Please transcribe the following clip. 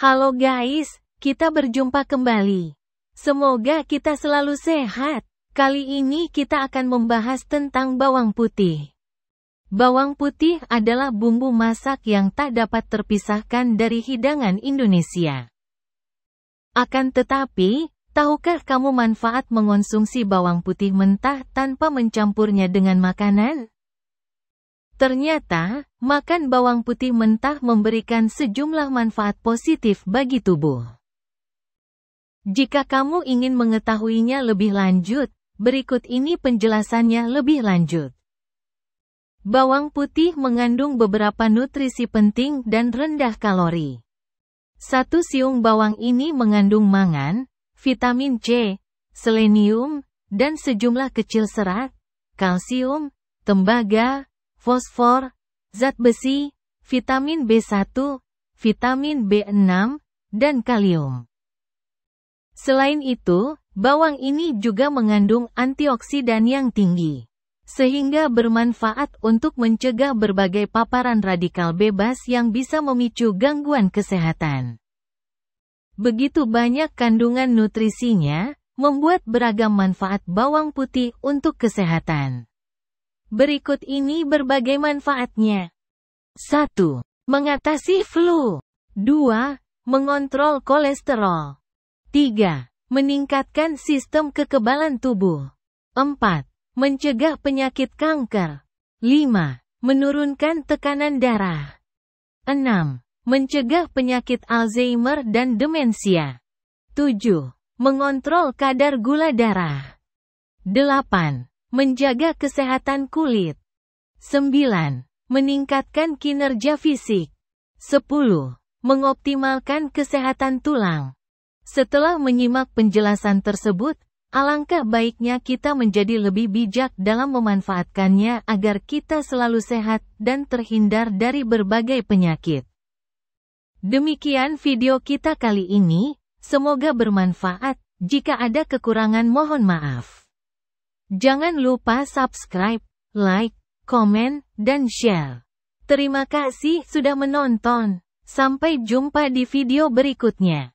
Halo guys, kita berjumpa kembali. Semoga kita selalu sehat. Kali ini kita akan membahas tentang bawang putih. Bawang putih adalah bumbu masak yang tak dapat terpisahkan dari hidangan Indonesia. Akan tetapi, tahukah kamu manfaat mengonsumsi bawang putih mentah tanpa mencampurnya dengan makanan? Ternyata, makan bawang putih mentah memberikan sejumlah manfaat positif bagi tubuh. Jika kamu ingin mengetahuinya lebih lanjut, berikut ini penjelasannya lebih lanjut. Bawang putih mengandung beberapa nutrisi penting dan rendah kalori. Satu siung bawang ini mengandung mangan, vitamin C, selenium, dan sejumlah kecil serat, kalsium, tembaga, fosfor, zat besi, vitamin B1, vitamin B6, dan kalium. Selain itu, bawang ini juga mengandung antioksidan yang tinggi, sehingga bermanfaat untuk mencegah berbagai paparan radikal bebas yang bisa memicu gangguan kesehatan. Begitu banyak kandungan nutrisinya, membuat beragam manfaat bawang putih untuk kesehatan. Berikut ini berbagai manfaatnya. 1. Mengatasi flu. 2. Mengontrol kolesterol. 3. Meningkatkan sistem kekebalan tubuh. 4. Mencegah penyakit kanker. 5. Menurunkan tekanan darah. 6. Mencegah penyakit Alzheimer dan demensia. 7. Mengontrol kadar gula darah. 8. Menjaga kesehatan kulit. 9. Meningkatkan kinerja fisik. 10. Mengoptimalkan kesehatan tulang. Setelah menyimak penjelasan tersebut, alangkah baiknya kita menjadi lebih bijak dalam memanfaatkannya agar kita selalu sehat dan terhindar dari berbagai penyakit. Demikian video kita kali ini, semoga bermanfaat. Jika ada kekurangan mohon maaf. Jangan lupa subscribe, like, komen, dan share. Terima kasih sudah menonton. Sampai jumpa di video berikutnya.